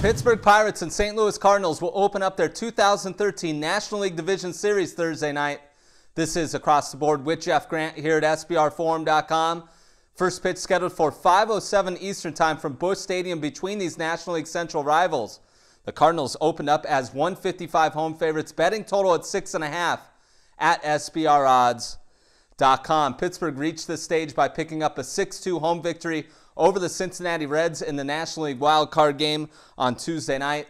Pittsburgh Pirates and St. Louis Cardinals will open up their 2013 National League Division Series Thursday night. This is Across the Board with Jeff Grant here at SBRForum.com. First pitch scheduled for 5.07 Eastern Time from Busch Stadium between these National League Central rivals. The Cardinals opened up as 155 home favorites, betting total at 6.5 at SBR odds. Com. Pittsburgh reached this stage by picking up a 6 2 home victory over the Cincinnati Reds in the National League Wild Card game on Tuesday night.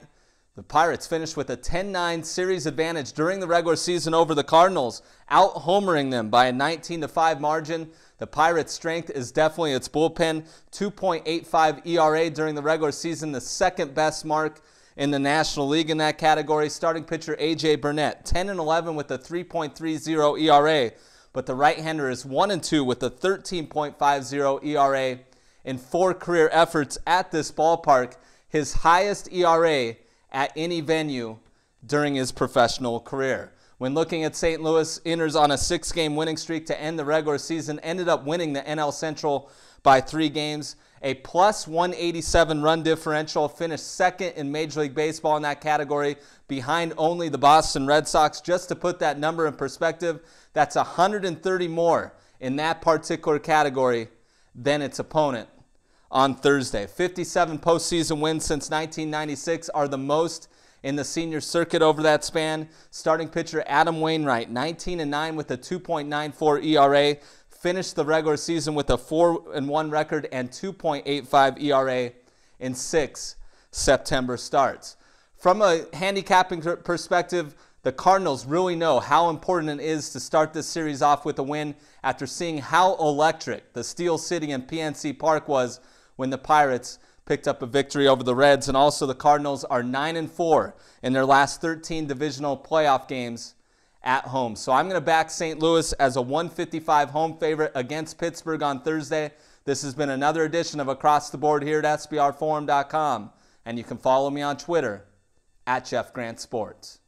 The Pirates finished with a 10 9 series advantage during the regular season over the Cardinals, out homering them by a 19 5 margin. The Pirates' strength is definitely its bullpen 2.85 ERA during the regular season, the second best mark in the National League in that category. Starting pitcher A.J. Burnett, 10 and 11 with a 3.30 ERA but the right-hander is 1 and 2 with a 13.50 ERA in four career efforts at this ballpark, his highest ERA at any venue during his professional career. When looking at St. Louis, enters on a six game winning streak to end the regular season ended up winning the NL Central by three games a plus 187 run differential, finished second in Major League Baseball in that category, behind only the Boston Red Sox. Just to put that number in perspective, that's 130 more in that particular category than its opponent on Thursday. 57 postseason wins since 1996 are the most in the senior circuit over that span. Starting pitcher Adam Wainwright, 19 and 9 with a 2.94 ERA, finished the regular season with a 4 and 1 record and 2.85 ERA in six September starts. From a handicapping perspective, the Cardinals really know how important it is to start this series off with a win after seeing how electric the Steel City and PNC Park was when the Pirates picked up a victory over the Reds. And also, the Cardinals are 9 and 4 in their last 13 divisional playoff games at home. So I'm going to back St. Louis as a 155 home favorite against Pittsburgh on Thursday. This has been another edition of Across the Board here at SBRForum.com. And you can follow me on Twitter at Jeff Grant Sports.